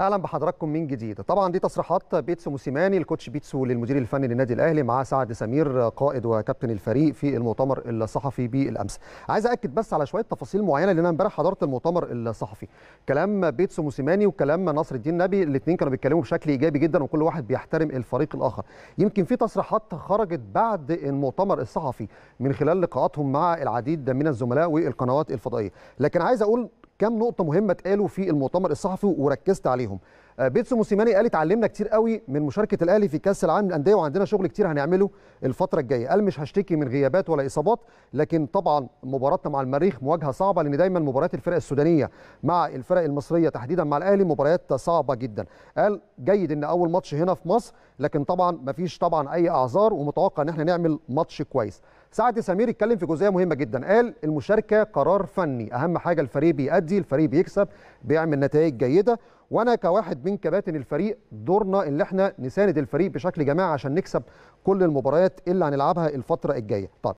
اهلا بحضراتكم من جديد طبعا دي تصريحات بيتسو موسيماني الكوتش بيتسو للمدير الفني للنادي الاهلي مع سعد سمير قائد وكابتن الفريق في المؤتمر الصحفي بالامس عايز اكد بس على شويه تفاصيل معينه لان انا امبارح حضرت المؤتمر الصحفي كلام بيتسو موسيماني وكلام نصر الدين نبي الاثنين كانوا بيتكلموا بشكل ايجابي جدا وكل واحد بيحترم الفريق الاخر يمكن في تصريحات خرجت بعد المؤتمر الصحفي من خلال لقاءاتهم مع العديد من الزملاء والقنوات الفضائيه لكن عايز اقول كم نقطه مهمه اتقالوا في المؤتمر الصحفي وركزت عليهم آه، بيتسو موسيماني قال اتعلمنا كتير قوي من مشاركه الاهلي في كاس العالم للانديه وعندنا شغل كتير هنعمله الفتره الجايه قال مش هشتكي من غيابات ولا اصابات لكن طبعا مباراتنا مع المريخ مواجهه صعبه لان دايما مباريات الفرق السودانيه مع الفرق المصريه تحديدا مع الاهلي مباريات صعبه جدا قال جيد ان اول ماتش هنا في مصر لكن طبعا مفيش طبعا اي اعذار ومتوقع ان احنا نعمل ماتش كويس سعد سمير اتكلم في جزئيه مهمه جدا قال المشاركه قرار فني اهم حاجه الفريق بيأدي الفريق بيكسب بيعمل نتائج جيده وانا كواحد من كباتن الفريق دورنا ان احنا نساند الفريق بشكل جماعي عشان نكسب كل المباريات اللي هنلعبها الفتره الجايه طب